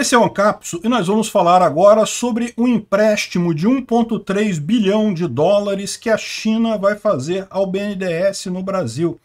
Esse é o Ancapso e nós vamos falar agora sobre um empréstimo de 1,3 bilhão de dólares que a China vai fazer ao BNDES no Brasil.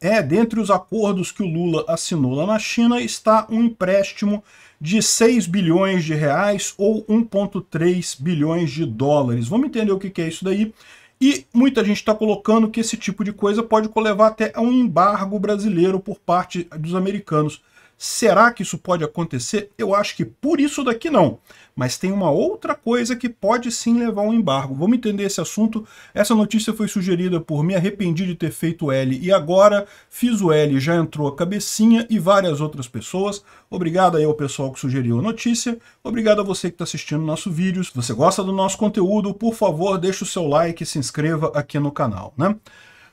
É, dentre os acordos que o Lula assinou lá na China está um empréstimo de 6 bilhões de reais ou 1,3 bilhões de dólares. Vamos entender o que é isso daí. E muita gente está colocando que esse tipo de coisa pode levar até a um embargo brasileiro por parte dos americanos. Será que isso pode acontecer? Eu acho que por isso daqui não. Mas tem uma outra coisa que pode sim levar um embargo. Vamos entender esse assunto. Essa notícia foi sugerida por me arrependi de ter feito L e agora fiz o L, já entrou a cabecinha e várias outras pessoas. Obrigado aí ao pessoal que sugeriu a notícia. Obrigado a você que está assistindo nosso vídeo. Se você gosta do nosso conteúdo, por favor, deixe o seu like e se inscreva aqui no canal, né?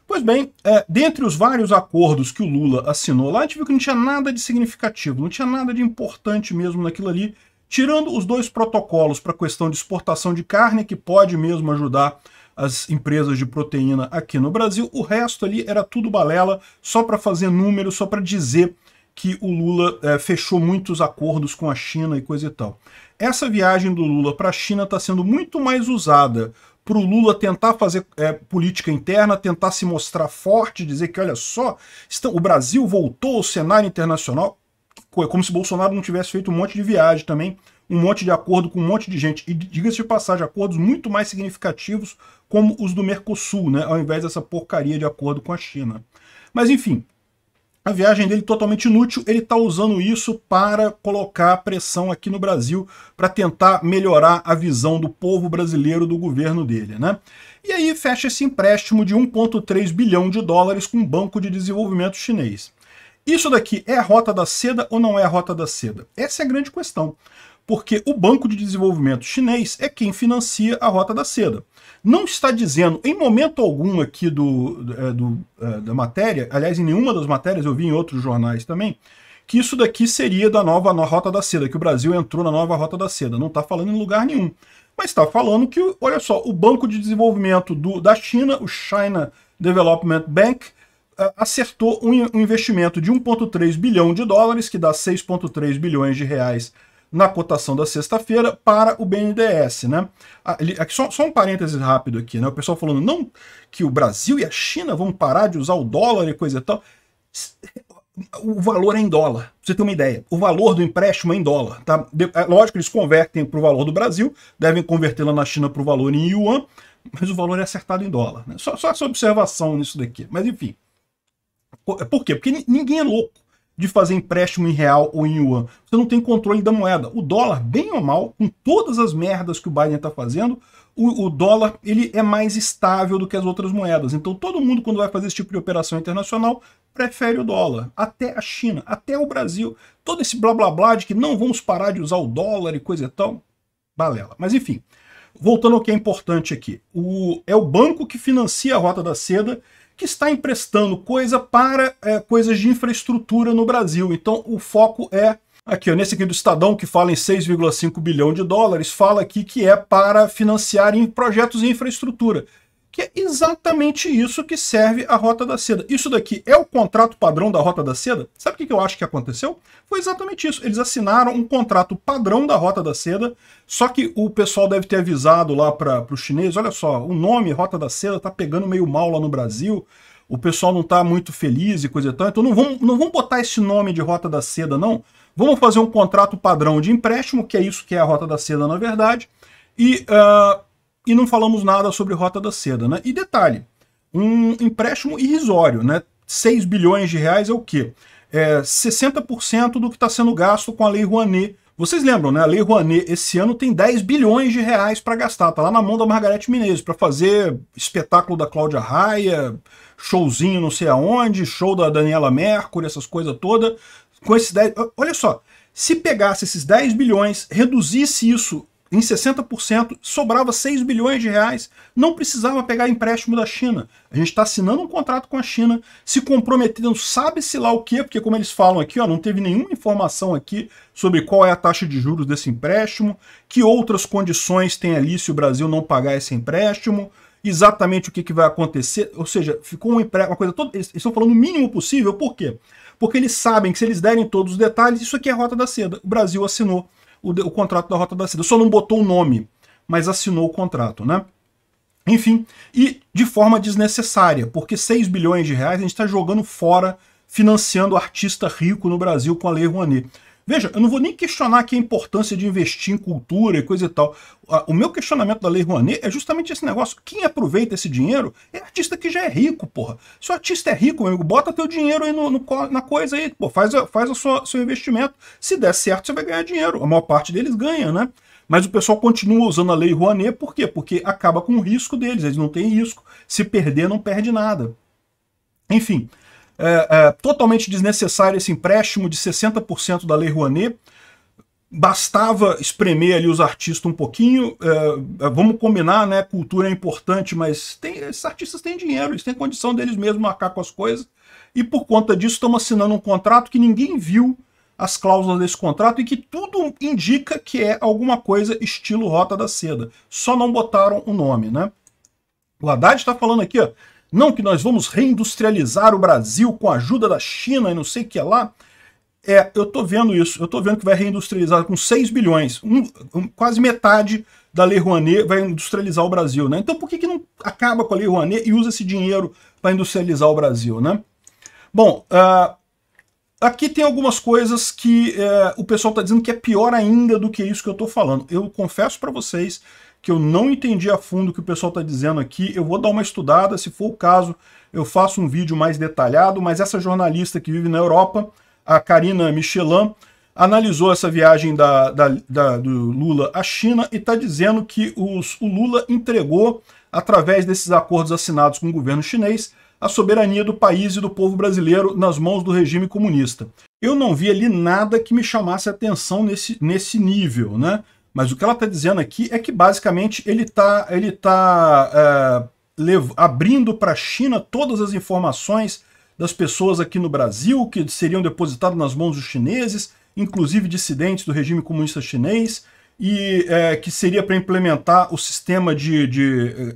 Pois bem, é, dentre os vários acordos que o Lula assinou lá, a gente viu que não tinha nada de significativo, não tinha nada de importante mesmo naquilo ali, tirando os dois protocolos para a questão de exportação de carne, que pode mesmo ajudar as empresas de proteína aqui no Brasil, o resto ali era tudo balela, só para fazer números, só para dizer que o Lula é, fechou muitos acordos com a China e coisa e tal. Essa viagem do Lula para a China está sendo muito mais usada para o Lula tentar fazer é, política interna, tentar se mostrar forte, dizer que olha só, o Brasil voltou ao cenário internacional, é como se Bolsonaro não tivesse feito um monte de viagem também, um monte de acordo com um monte de gente. E diga-se de passagem, acordos muito mais significativos como os do Mercosul, né, ao invés dessa porcaria de acordo com a China. Mas enfim, a viagem dele totalmente inútil, ele está usando isso para colocar pressão aqui no Brasil, para tentar melhorar a visão do povo brasileiro do governo dele. Né? E aí fecha esse empréstimo de 1,3 bilhão de dólares com o Banco de Desenvolvimento Chinês. Isso daqui é a rota da seda ou não é a rota da seda? Essa é a grande questão porque o Banco de Desenvolvimento Chinês é quem financia a Rota da Seda. Não está dizendo em momento algum aqui do, é, do, é, da matéria, aliás, em nenhuma das matérias, eu vi em outros jornais também, que isso daqui seria da nova Rota da Seda, que o Brasil entrou na nova Rota da Seda. Não está falando em lugar nenhum. Mas está falando que, olha só, o Banco de Desenvolvimento do, da China, o China Development Bank, é, acertou um investimento de 1,3 bilhão de dólares, que dá 6,3 bilhões de reais na cotação da sexta-feira para o BNDES. Né? Ah, aqui, só, só, um parêntese rápido aqui, né? o pessoal falando não que o Brasil e a China vão parar de usar o dólar e coisa e tal. O valor é em dólar, pra você ter uma ideia. O valor do empréstimo é em dólar. Tá? É lógico que eles convertem para o valor do Brasil, devem converter lá na China para o valor em yuan, mas o valor é acertado em dólar. Né? Só, só essa observação nisso daqui. Mas enfim. Por quê? Porque ninguém é louco de fazer empréstimo em real ou em yuan. Você não tem controle da moeda. O dólar, bem ou mal, com todas as merdas que o Biden está fazendo, o, o, dólar ele é mais estável do que as outras moedas. Então todo mundo, quando vai fazer esse tipo de operação internacional, prefere o dólar. Até a China, até o Brasil. Todo esse blá blá blá de que não vamos parar de usar o dólar e coisa e tal. Balela. Mas enfim, voltando ao que é importante aqui. O, é o banco que financia a Rota da Seda que está emprestando coisa para é, coisas de infraestrutura no Brasil. Então o foco é Aqui, ó, nesse aqui do Estadão, que fala em 6,5 bilhão de dólares, fala aqui que é para financiar em projetos de infraestrutura que é exatamente isso que serve a Rota da Seda. Isso daqui é o contrato padrão da Rota da Seda? Sabe o que eu acho que aconteceu? Foi exatamente isso. Eles assinaram um contrato padrão da Rota da Seda, só que o pessoal deve ter avisado lá para os chineses, olha só, o nome Rota da Seda está pegando meio mal lá no Brasil, o pessoal não está muito feliz e coisa e tal, então não vamos, não vamos botar esse nome de Rota da Seda, não. Vamos fazer um contrato padrão de empréstimo, que é isso que é a Rota da Seda, na verdade, e... Uh, e não falamos nada sobre Rota da Seda, né? E detalhe, um empréstimo irrisório, né? 6 bilhões de reais é o quê? É 60% do que está sendo gasto com a Lei Rouanet. Vocês lembram, né? A Lei Rouanet esse ano tem 10 bilhões de reais para gastar. Tá lá na mão da Margarete Menezes para fazer espetáculo da Cláudia Raia, showzinho não sei aonde, show da Daniela Mercury, essas coisas todas. Com esses 10... Olha só, se pegasse esses 10 bilhões, reduzisse isso em 60%, sobrava 6 bilhões de reais, não precisava pegar empréstimo da China. A gente está assinando um contrato com a China, se comprometendo, sabe-se lá o quê, porque como eles falam aqui, ó, não teve nenhuma informação aqui sobre qual é a taxa de juros desse empréstimo, que outras condições tem ali se o Brasil não pagar esse empréstimo, exatamente o que, que vai acontecer, ou seja, ficou um empréstimo, uma coisa toda, eles estão falando o mínimo possível, por quê? Porque eles sabem que se eles derem todos os detalhes, isso aqui é rota da seda, o Brasil assinou o, o contrato da Rota da Seda. Só não botou o nome, mas assinou o contrato, né? Enfim, e de forma desnecessária, porque 6 bilhões de reais a gente está jogando fora, financiando artista rico no Brasil com a Lei Rouanet. Veja, eu não vou nem questionar aqui a importância de investir em cultura e coisa e tal. O meu questionamento da Lei Rouanet é justamente esse negócio. Quem aproveita esse dinheiro é artista que já é rico, porra. Se o artista é rico, meu amigo, bota teu dinheiro aí no, no na coisa aí, pô, faz, faz o seu, seu investimento. Se der certo, você vai ganhar dinheiro. A maior parte deles ganha, né? Mas o pessoal continua usando a lei Rouanet, por quê? Porque acaba com o risco deles, eles não têm risco. Se perder, não perde nada. Enfim, é, é, totalmente desnecessário esse empréstimo de 60% da Lei Rouanet. Bastava espremer ali os artistas um pouquinho. É, é, vamos combinar, né? Cultura é importante, mas tem, esses artistas têm dinheiro, eles têm condição deles mesmos marcar com as coisas. E por conta disso, estamos assinando um contrato que ninguém viu as cláusulas desse contrato e que tudo indica que é alguma coisa estilo Rota da Seda. Só não botaram o nome, né? O Haddad está falando aqui, ó, não que nós vamos reindustrializar o Brasil com a ajuda da China e não sei o que lá. É, eu tô vendo isso, eu tô vendo que vai reindustrializar com 6 bilhões, um, um, quase metade da Lei Rouanet vai industrializar o Brasil, né? Então por que, que não acaba com a Lei Rouanet e usa esse dinheiro para industrializar o Brasil, né? Bom, uh, aqui tem algumas coisas que uh, o pessoal está dizendo que é pior ainda do que isso que eu estou falando. Eu confesso para vocês que eu não entendi a fundo o que o pessoal está dizendo aqui. Eu vou dar uma estudada, se for o caso, eu faço um vídeo mais detalhado, mas essa jornalista que vive na Europa, a Karina Michelin, analisou essa viagem da, da, da, do Lula à China e está dizendo que os, o Lula entregou, através desses acordos assinados com o governo chinês, a soberania do país e do povo brasileiro nas mãos do regime comunista. Eu não vi ali nada que me chamasse atenção nesse, nesse nível, né? Mas o que ela está dizendo aqui é que basicamente ele está ele tá, é, abrindo para a China todas as informações das pessoas aqui no Brasil que seriam depositadas nas mãos dos chineses, inclusive dissidentes do regime comunista chinês, e é, que seria para implementar o sistema de, de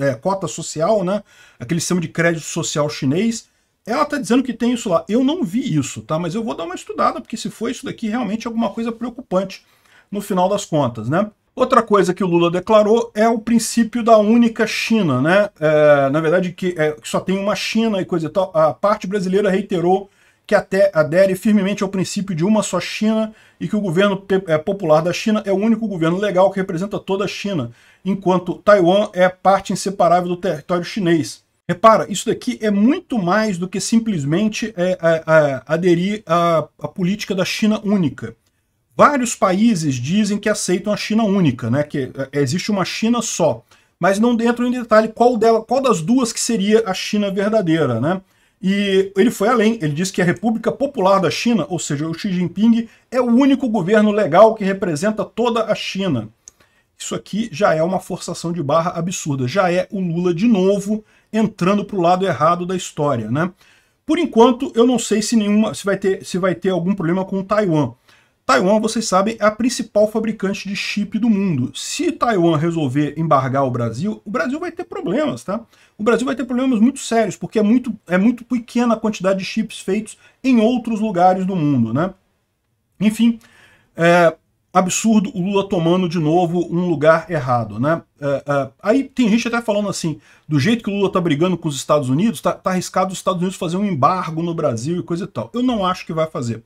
é, cota social, né? aquele sistema de crédito social chinês, ela está dizendo que tem isso lá. Eu não vi isso, tá? Mas eu vou dar uma estudada, porque se for isso daqui, realmente é alguma coisa preocupante no final das contas, né? Outra coisa que o Lula declarou é o princípio da única China, né? É, na verdade, que, é, que só tem uma China e coisa e tal. A parte brasileira reiterou que até adere firmemente ao princípio de uma só China e que o governo é, popular da China é o único governo legal que representa toda a China, enquanto Taiwan é parte inseparável do território chinês. Repara, isso daqui é muito mais do que simplesmente é, é, é, aderir à, à política da China única. Vários países dizem que aceitam a China única, né? Que é, é, existe uma China só. Mas não entram em detalhe qual, dela, qual das duas que seria a China verdadeira, né? E ele foi além, ele disse que a República Popular da China, ou seja, o Xi Jinping, é o único governo legal que representa toda a China. Isso aqui já é uma forçação de barra absurda, já é o Lula de novo entrando para o lado errado da história, né? Por enquanto, eu não sei se nenhuma, se vai ter, se vai ter algum problema com Taiwan. Taiwan, vocês sabem, é a principal fabricante de chip do mundo. Se Taiwan resolver embargar o Brasil, o Brasil vai ter problemas, tá? O Brasil vai ter problemas muito sérios, porque é muito, é muito pequena a quantidade de chips feitos em outros lugares do mundo, né? Enfim, é, absurdo o Lula tomando de novo um lugar errado, né? Uh, uh, aí tem gente até falando assim, do jeito que o Lula tá brigando com os Estados Unidos, tá, tá, arriscado os Estados Unidos fazer um embargo no Brasil e coisa e tal. Eu não acho que vai fazer.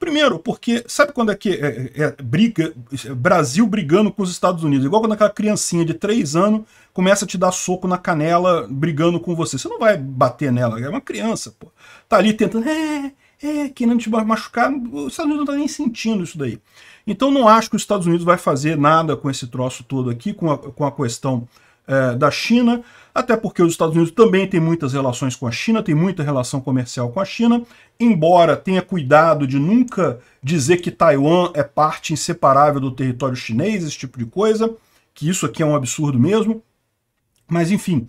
Primeiro, porque sabe quando é que é, é, é briga, é Brasil brigando com os Estados Unidos? Igual quando aquela criancinha de três anos começa a te dar soco na canela brigando com você. Você não vai bater nela, é uma criança, pô. Tá ali tentando... É, é, querendo te machucar, os Estados Unidos não tá nem sentindo isso daí. Então não acho que os Estados Unidos vai fazer nada com esse troço todo aqui, com a, com a questão é, da China, até porque os Estados Unidos também tem muitas relações com a China, tem muita relação comercial com a China, embora tenha cuidado de nunca dizer que Taiwan é parte inseparável do território chinês, esse tipo de coisa, que isso aqui é um absurdo mesmo. Mas enfim,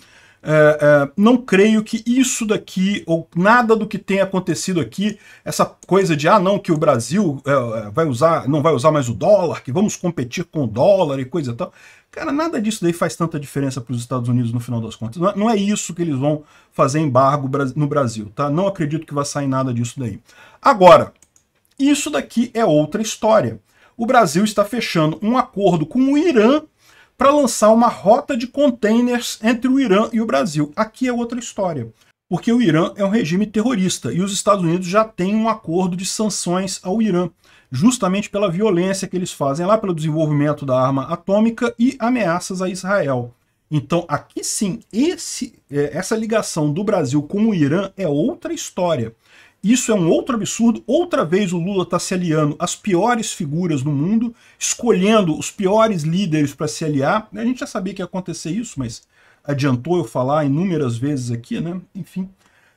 é, é, não creio que isso daqui, ou nada do que tem acontecido aqui, essa coisa de, ah, não, que o Brasil é, vai usar, não vai usar mais o dólar, que vamos competir com o dólar e coisa e tal. Cara, nada disso daí faz tanta diferença para os Estados Unidos no final das contas. Não é, não é isso que eles vão fazer embargo no Brasil, tá? Não acredito que vai sair nada disso daí. Agora, isso daqui é outra história. O Brasil está fechando um acordo com o Irã para lançar uma rota de containers entre o Irã e o Brasil. Aqui é outra história, porque o Irã é um regime terrorista e os Estados Unidos já têm um acordo de sanções ao Irã, justamente pela violência que eles fazem lá, pelo desenvolvimento da arma atômica e ameaças a Israel. Então, aqui sim, esse, é, essa ligação do Brasil com o Irã é outra história. Isso é um outro absurdo. Outra vez o Lula está se aliando às piores figuras do mundo, escolhendo os piores líderes para se aliar. Né? A gente já sabia que ia acontecer isso, mas adiantou eu falar inúmeras vezes aqui, né? Enfim.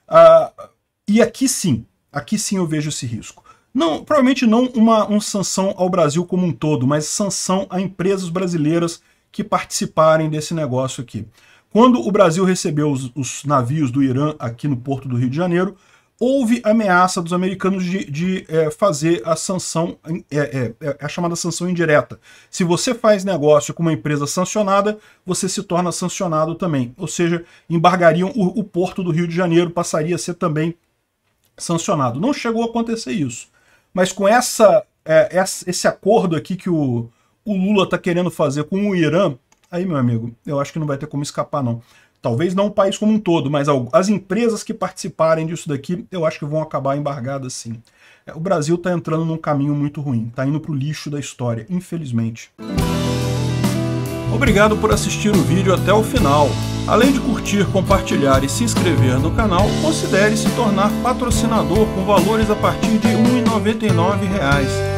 Uh, e aqui sim, aqui sim eu vejo esse risco. Não, provavelmente não uma, uma sanção ao Brasil como um todo, mas sanção a empresas brasileiras que participarem desse negócio aqui. Quando o Brasil recebeu os, os navios do Irã aqui no porto do Rio de Janeiro, houve ameaça dos americanos de, de é, fazer a sanção, é é, é, é, a chamada sanção indireta. Se você faz negócio com uma empresa sancionada, você se torna sancionado também. Ou seja, embargariam o, o porto do Rio de Janeiro, passaria a ser também sancionado. Não chegou a acontecer isso. Mas com essa, é, essa esse acordo aqui que o, o Lula está querendo fazer com o Irã, aí, meu amigo, eu acho que não vai ter como escapar, não. Talvez não o país como um todo, mas as empresas que participarem disso daqui, eu acho que vão acabar embargadas sim. É, o Brasil está entrando num caminho muito ruim, está indo para o lixo da história, infelizmente. Obrigado por assistir o vídeo até o final. Além de curtir, compartilhar e se inscrever no canal, considere se tornar patrocinador com valores a partir de R$ 1,99